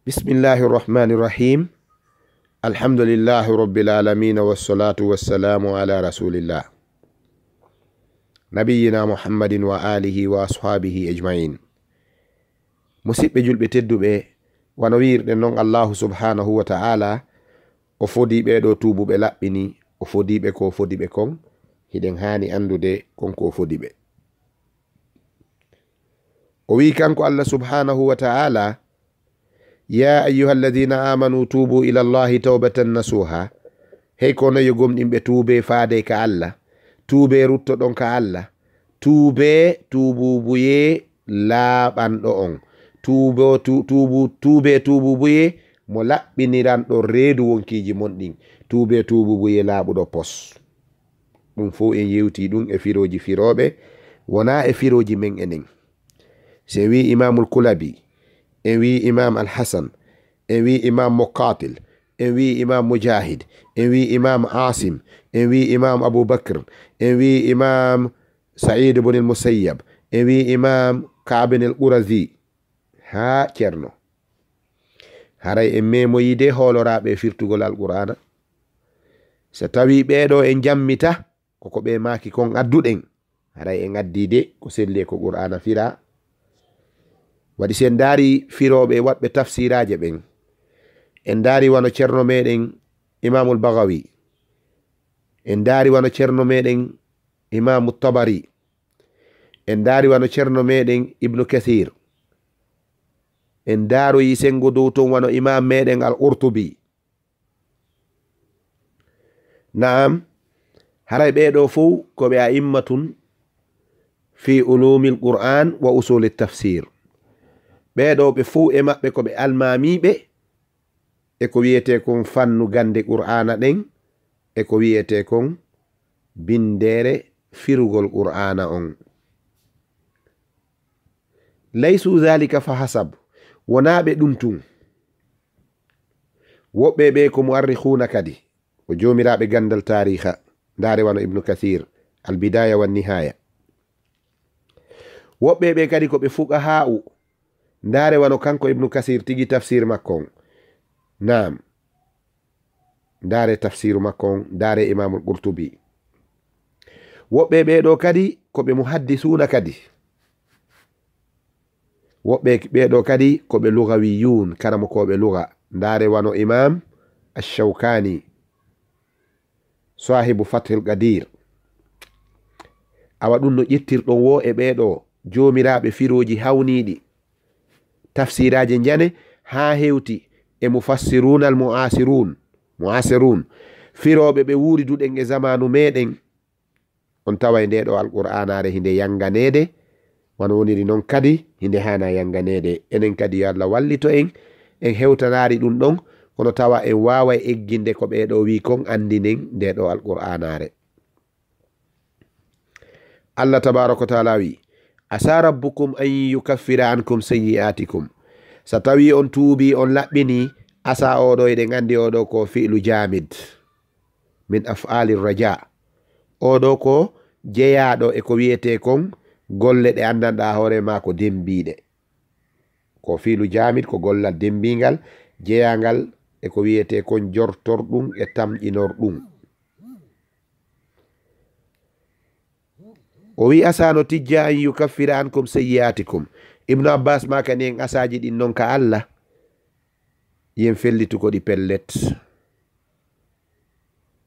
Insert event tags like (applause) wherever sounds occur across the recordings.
bismillahi rahmani rahim alhamdulillahi rabbil alamina wassalatu wassalamu ala rasulillah nabiyina muhammadin wa alihi wa ashabihi ajmain musidɓe julɓe tedduɓe wano wirɗen noon allahu subhanahu wa ta'ala o fodi ɓeɗo tubuɓe laɓɓini o fodiɓe ko fodiɓe kon hiɗen hani andude konko fodiɓe o wi kanko allah subhanahu wa ta'ala ya ayuha alladina amanu tubu ila llahi tawbatan nasuha hey kono yo gomɗin ɓe tuube faade ka allah tuube rutto ɗon ka allah tuube tububuye laaɓanɗo on tuubu tuube tububuye mo laɓɓiniranɗo reedu wonkiji monɗin tuube tububuye laaɓuɗo pos ɗum fo en yewti ɗum e firoji firoɓe wona e firoji men enen se wi imamul kulabi en wi imam alhasan en wi imam mokatil en wi imam mujahid en wi imam asim en wi imam aboubacre en wi imam said bon el musayab en wi imam kaben el ourasi ha ceerno haray en memo yide holoraɓe firtugol alqurana so tawi ɓeɗo en jammita koko ɓe maki kon adduɗen haray en addide ko selle ko qur'ana fira waɗi si en ndaari firooɓe waɗɓe tafsiraaje ɓen en ndaari wano ceerno meɗen imamul bagawi en ndaari wano ceerno meɗen imamu tabari en ndaari wano ceerno meɗen ibnu kathir en ndaaroyi sengo dow ton wano imam meɗen al urtubi naam haray ɓeɗo fou ko ɓe a imma tun fi ulumi lqur'an wa usuli tafsire ɓeɗo ɓe fuu e maɓɓe ko ɓe almamiɓe e ko wiyete kon fannu gande qur'ana ɗen e ko wiyete kon bindere firugol qur'ana on laysu zalika fa hasab wona ɓe ɗum tun woɓɓe ɓe ko moarrikhuna kadi o jomiraɓe gandal tariha darewano ibnu kathir albidaya wa nihaya woɓɓe ɓe kadi ko ɓe fuqaha'u ndaare wano kanko ibnu kasir tigi tafsir makko on nam ndaare tafsiru makko on ndaare imamul qurtubi woɓɓe ɓeɗo kadi koɓe muhaddi suna kadi woɓɓe ɓeɗo kadi koɓe lugawiyun karamo koɓe luga ndaare wano imam ashaukani sahibu fathil gadir awa ɗum no ƴettirɗon wo e ɓeɗo jomiraɓe firoji hawniɗi tafsiraji jane ha hewti e mufassirunal muasirun muasirun firoɓe ɓe wuri duɗen e zamanu meɗen on tawa e nde ɗo alquranare hinde yanganede wona woniri noon kadi hinde hana yanganede enen kadi yo allah wallito en en hewtanari ɗum ɗon kono tawa en wawa egginde ko ɓeɗo wi kon andinen nde ɗo alquranare allah tabaraku wa taala wi asa rabbukum an yukaffira ankum sayi'atikum so tawi on tuubi on laɓɓini asa oɗo eɗen andi oɗo ko filu jamid min afali raja oɗo ko jeyaɗo eko wiyete kon golle ɗe andanɗa hoorema ko dembiɗe ko filu jamid ko gollal dembigal jeyagal eko wiyete kon jortorɗum e tamƴinorɗum ko wi asano tijja an yukaffira an kum seyiyatikum ibnu abbas makani en asaji ɗin non ka allah yen fellituko ɗi pellet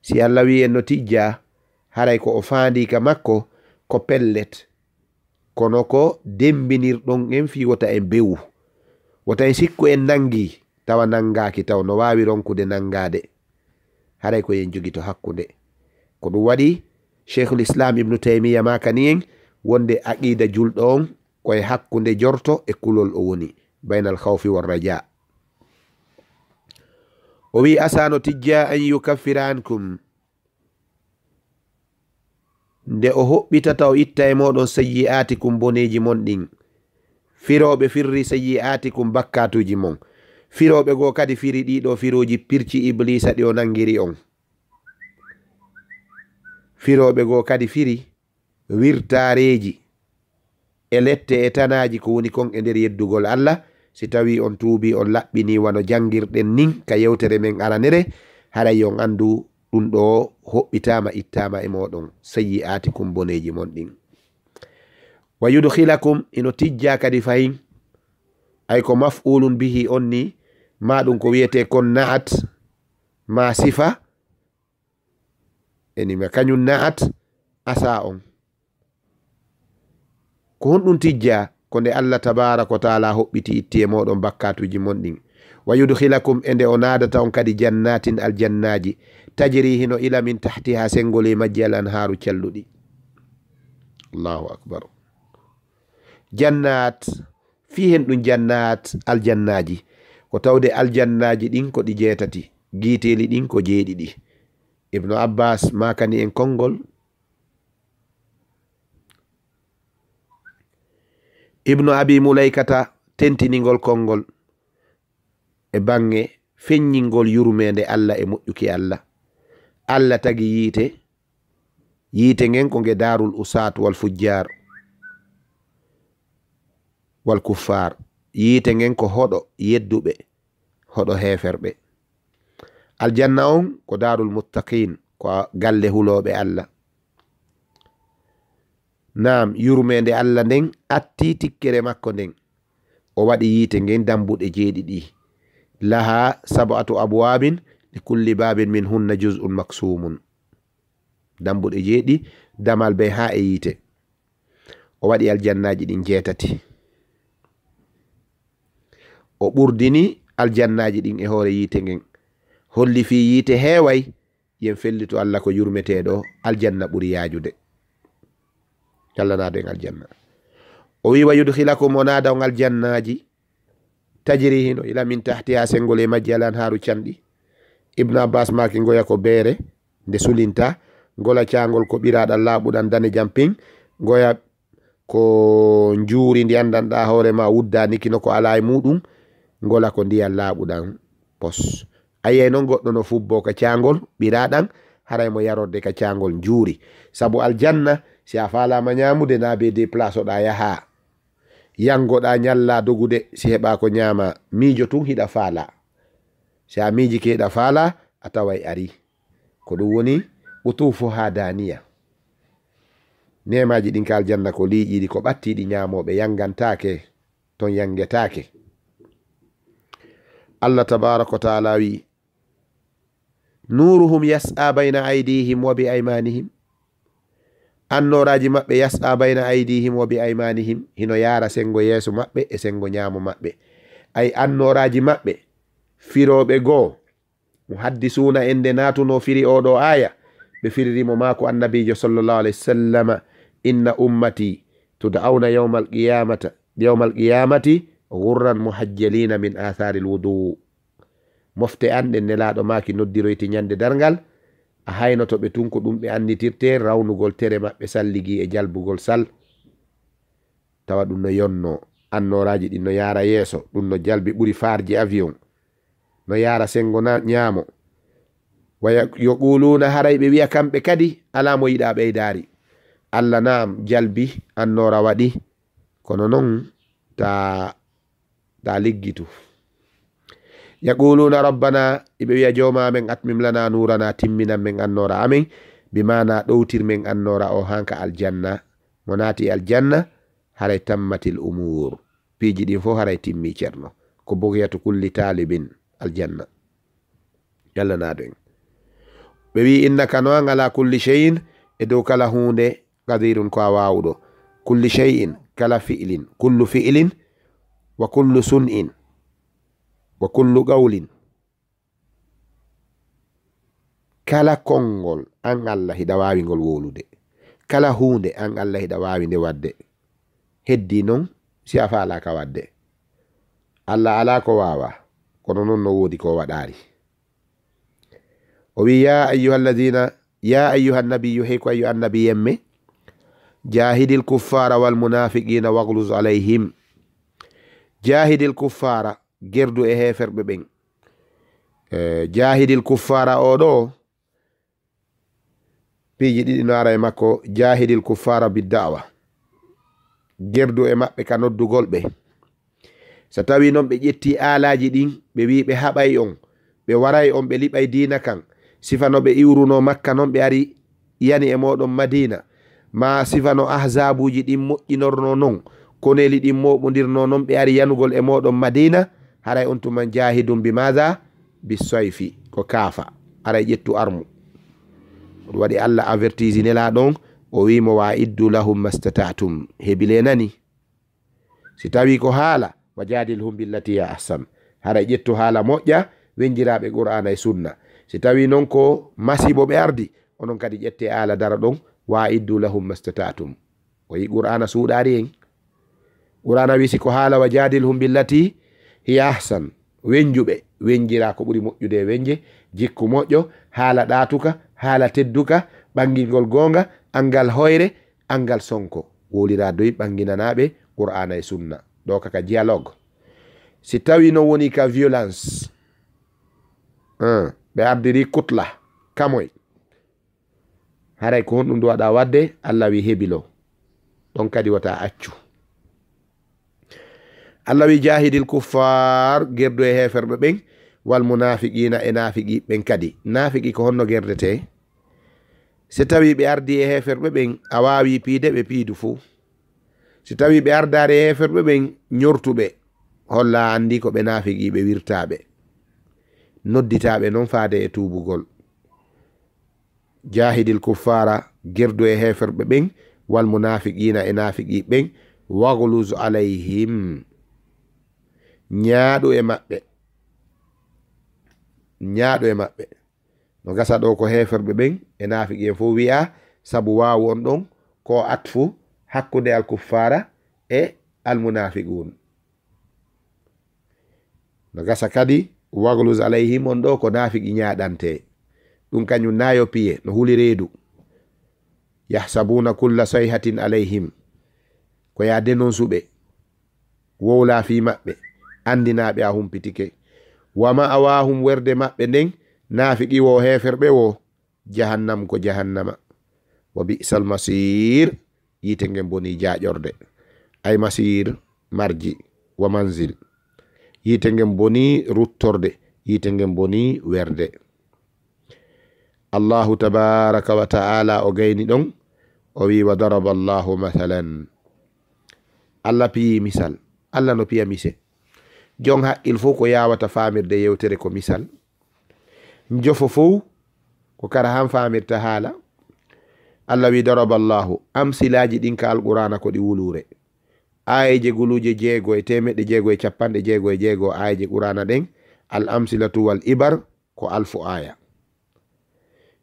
si allah wi en no tijja haray ko o fandika makko ko pellet kono ko dembinirɗon en fi wota en bewu wota en sikku en nangi tawa nangaki taw no wawi ronkude nangade haray ko yen jogi to hakkude ko ɗum waɗi cheikhul islam ibnu taymiya maka ni en wonde aqida julɗo on koye hakkude jorto e kulol o woni baynal khawfi warraja o wi asano tijja an yukaffira ankum nde o hoɓɓitata o itta e moɗon sayyi ati kum boneji mon ɗin firoɓe firri sayyi ati kum bakkatuji mon firoɓe go kadi firi ɗiɗo firuji pirci iblisa ɗi o nangiri on firoɓe go kadi firi wirtareji e lette e tanaji ko woni kon e nder yeddugol allah si tawi on tuubi on laɓɓini wano jangirɗen nin ka yewtere men aranere haray on andu ɗum ɗo hoɓɓitama ittama e moɗon sayi ati kumboneji mon ɗin wa yudhilakum ino tijja kadi fayin ay ko maf'ulun bihi on ni maɗum ko wiyete kon na'at ma sifa enime kañum naat asa on ko honɗum tijja ko nde allah tabaraka wa taala hoɓɓiti itti e moɗon bakkatuji monɗin wa yudkhilakum e nde o nadata on kadi jannatin aljannaji tajiri hino ila min tahti ha sengoli e majji al anharu celluɗi allahu akbar jannat fi hen ɗum jannat aljannaji ko tawde aljannaji ɗin ko ɗi jeetati giiteli ɗin ko jeeɗiɗi ibnu abbas makani en kongol ibnu abi mulaykata tentinigol kongol e bange feññingol yurumende allah e moƴƴuki allah allah tagi yiite yiite ngen ko nge darul usat wal fujjar wal kuffar yiite ngen ko hoɗo yedduɓe hoɗo heferɓe aljanna on ko darul muttaqin ko galle huloɓe allah nam yurmede allah nden atti tikkere makko nden o waɗi yite ngen dambuɗe jeeɗiɗi laha sabatu abwabin li kulli babin min hunna juz'un maksumun dambuɗe jeeɗi damal be ha e yite o waɗi aljannaji ɗin jeetati o ɓurdini aljannaji ɗin e hoore yite ngen holli fi yite heway yen fellito allah ko yurmeteɗo aljanna ɓuri yajude callanaden aljanna o wi wa yudhilakum o nadaon aljannaji tajiri hino ila min tahtiha sengol e majji alan haru canɗi ibnu abbas maki goya ko beere nde sulinta gola cagol ko ɓiraɗa laɓuɗan dane jam pin goya ko juuri ndi andanɗa hoorema wuddanikino ko ala e muɗum gola ko ndiya laɓuɗan pos ayiyai noon goɗɗo no fubbo ka cagol ɓiraɗan haray mo yarorde ka cagol juuri saabu aljanna si a falama ñamude na be déplace oɗa yaha yangoɗa ñalla dogude si heɓa ko ñama miijo tun hiɗa faala si a miji keeɗa faala a taway ari ko ɗum woni ɓutufo ha daniya nemaji ɗin ka aljanna ko liƴiɗi ko ɓattiɗi ñamoɓe yangantake ton yangetake allah tabaraka wa taala wi nuruhum yasa bayna aidihim wa bi aymanihim annoraji maɓɓe yasa bayna aidihim wa bi aymanihim hino yara sengo yeso maɓɓe e sengo nyamo maɓɓe ay annoraji maɓɓe firoɓe goo mo haddi suna en de natuno firi oɗo aya ɓe firirimo mako annabijo sallallah alayhi wa sallama inna ummati tudauna yawmal qiyamata yawmal qiyamati ghurran muhajjalina min athari lwudu mofte an ɗen nelaɗo maki noddiroyti ñande dargal a haynoto ɓe tun ko ɗum ɓe annditirte rawnugol tere maɓɓe salligi e jalbugol sal tawa ɗum no yonno annoraji ɗin no yara yeeso ɗum no jalbi ɓuri farji avion no yara sengo ñaamo waya yoquluna harayɓe wiya kamɓe kadi ala mo yiɗa ɓeydari allah naam jalbi annora waɗi kono non ta ta liggitu yaquluna rabbana iɓe wiya jomamen atmim lana nurana timminan min annora amin bimana ɗowtir min annora o hanka aljanna mo nati aljanna haray tammatil umur piiji ɗin fo haray timmi ceerno ko bogiyatu kulli talibin aljanna yalla nado en ɓe wi innaka noan ala kulli cheyin e dow kala hunde kadirun ko a wawuɗo kulli cheyin kala filin kullu filin wa kullu sun'in wa kullu qawlin kala konngol an allah hiɗa waawi ngol wolude kala huunde an allah hiɗa waawi nde wadde heddi non si a faalaka wadde allah ala ko waawa kono noon no woodi ko waɗaari o wi ya ayuha alladina ya ayuha annabiyu hey ko ayu annabiyenme jahidi lkuffara walmunafiqina wagluz alayhim jahidi lkuffara gerdu e heferɓe ɓen e jahidil kuffara o ɗo piji ɗiɗi naara e makko jahidil kuffara bidda'wa gerdu e maɓɓe ka noddugolɓe so tawi noon ɓe ƴetti aalaji ɗin ɓe wi ɓe haɓay on ɓe waray on ɓe liɓay dina kan sifano ɓe iwruno makka noon ɓe ari yani e moɗon madina ma sifano ahzabuji ɗin moƴƴinorno noon koneli ɗin moɓodirno noon ɓe ari yanugol e moɗon madina haray on tuma jahidum bi maha bi soyfi ko kaafa aray ƴettu armu oɗ waɗi allah avertisinela ɗon o wimo wa iddu lahum mastatatum hebile nani si tawi ko haala wajadilhum billati ya ahsan haray ƴettu haala moƴƴa winjiraɓe qur'ana e sunna si tawi non ko masibo ɓe ardi onon kadi ƴette ala dara ɗon wa iddu lahum mastatatum oyi qur'ana suuɗari en qur'ana wisi ko haala wajadilhum billati hiyahsan wenjuɓe wenjira ko ɓuri moƴƴude e wenje jikku moƴƴo haala ɗatuka haala tedduka ɓangigol gonga angal hoyre angal sonko wolira doy ɓanginanaɓe qur'ana e sunna ɗo kaka dialogue si tawi non woni ka violence hmm. ɓe ardiri kutla kamoy haray ko honɗum duwaɗa wadde allah wi heɓilo ɗon kadi wata accu allah wi jahidil kuffar gerdo e heferɓe ɓen wal munafiqina e nafiqi ɓen kadi nafiqi ko honno gerdete si tawi ɓe ardi e heferɓe ɓen a wawi piide ɓe piidu fuu si tawi ɓe ardare e heferɓe ɓen ñortuɓe holla andi ko ɓe nafiqiɓe wirtaɓe nodditaɓe noon faade e tubugol jahidil kuffara gerdu e heferɓe ɓen wal munafiqina e nafiqi ɓen waglus alayhim nyaɗo e maɓɓe nyaɗo e maɓɓe no gasa ɗo ko heferɓe ɓen e nafiqi en fo wi'a saabu wawon ɗon ko at fu hakkude alkuffara e almunafiqun no gasa kadi waglus alayhim on ɗo ko nafiqi nyaɗante ɗum kañum nayo piye no huli reedu yahsabuna culla sayhatin alayhim ko ya denon suɓe wowla fi maɓɓe andinaɓe a humpitike wama awahum werde maɓɓe nden nafiqi wo heferɓe wo jahannam ko jahannama wa bisal masir yite ngen boni jaƴorde ay masir marji wa manzil yite ngen boni ruttorde yite ngen boni werde allahu tabaraka wa ta'ala o gayni ɗon o wi wa daraba allahu mathalan allah piyi misal allah no piya mise jon ha il faut ko yawata famirde yewtere ko misal jofo fow ko kara han famirta haala allah wi daraba llahu amsilaji ɗin ka alqurana ko ɗi wulure ayeje guluje jeego e temeɗe jeego e capanɗe jeego e jeego ayeje qurana ɗen al amsilatu wal ibar ko alfu aya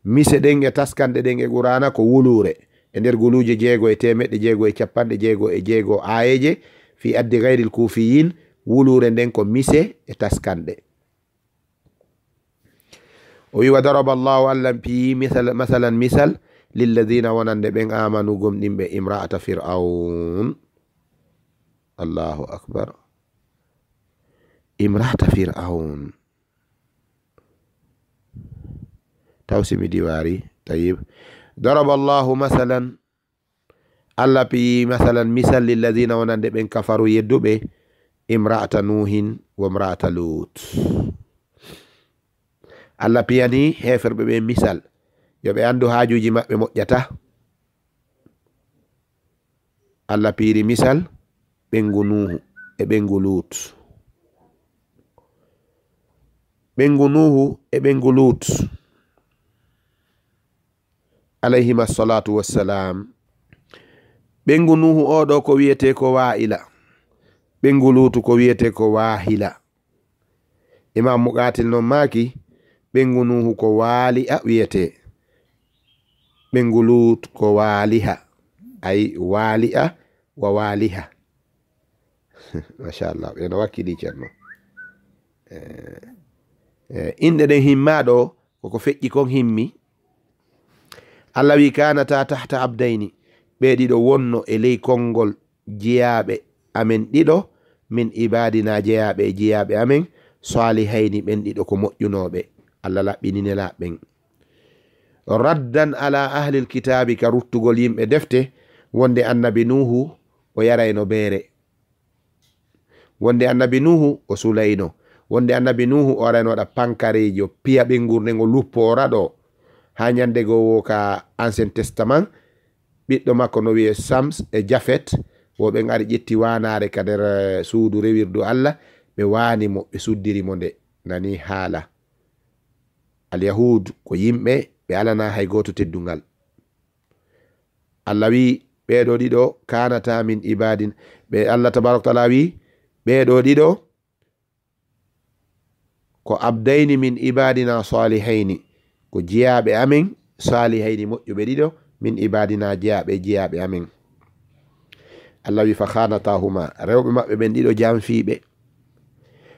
mise ɗen e taskanɗe ɗen e qurana ko wulure e nder guluje jeego e temeɗe jeego e capanɗe jeego e jeego ayeje fi addi gayri l kufiyin wulure nden ko mise e taskande o wi wa daraba allahu allah misal masalan misal lilladina wonande ɓen amanu gom ɓe imra'ata fir'aun allahu akbar imra'ata fir'aun taw simi diwari tayib daraba allahu masalan allah piyi masalan misal lilladina wonande ɓen kafaru yedduɓe imra'ata nuhin wa imra'ata lut allah piyani heferɓe ɓe misal yo ɓe andu hajuji maɓɓe moƴƴata allah piri misal ɓengu nuhu e ɓengu lut ɓengu nuhu e ɓengu lut alayhim assalatu wassalam ɓengu nuhu oɗo ko wiyete ko wa'ila wa ɓengulutu ko wiyete ko wahila imam mukatil non maki ɓengunuhu ko waali'a wiyete ɓengulut ko waaliha ayi waali'a wa waaliha (laughs) machallah ɓeno wakkili ceerno eh, eh, inɗe ɗen himmaɗo koko feƴƴi kon himmi allah wi kanata tahta abdayni ɓeɗiɗo wonno e ley konngol jeyaɓe amin ɗiɗo min ibadina jeyaɓe e jeyaɓe amin sali hayni ɓen ɗiɗo ko moƴƴunoɓe allah laɓɓininelaɓɓen raddan ala ahli lkitabi ka ruttugol yimɓe defte wonde annabi nuhu o yarayno beere wonde annabi nuhu o sulayno wonde annabi nuhu o waranoɗa pankarejo piya ɓengurde ngo luppooraɗo ha ñandego wo ka ancien testament ɓiɗɗo makko no wiye sams e jafet woɓen ari ƴetti wanare ka nder eh, suudu rewirdu allah ɓe wanimo ɓe suddirimo nde nani haala alyahud ko yimɓe ɓe alana hay goto teddugal allah wi ɓeɗo ɗiɗo kanata min ibadin ɓe allah tabarak taala wi ɓeɗo ɗiɗo ko abdaini min ibadina salihaini ko jeyaɓe amin salihaini moƴƴuɓe ɗiɗo min ibadina jeyaɓe jeyaɓe amin allah wi fa khanatahuma rewɓe maɓɓe ɓen ɗiɗo janfiɓe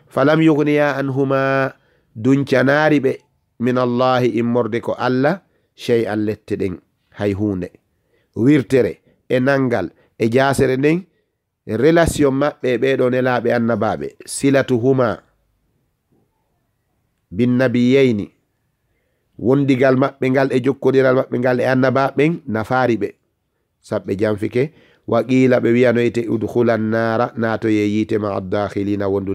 falam yugniya an huma duncanari ɓe min allahi immorde ko allah shey an lette ɗen hay hunde wirtere e nangal e jasere nden relation maɓɓe ɓeɗo nelaɓe annabaɓe silatuhuma binnabiyeyni wondigal maɓɓe ngal e jokkodiral maɓɓe ngal e annabaɓen nafari ɓe saɓɓe janfike waqila ɓe wiyanoyte udhulannara natoye yiite ma addahilina wondu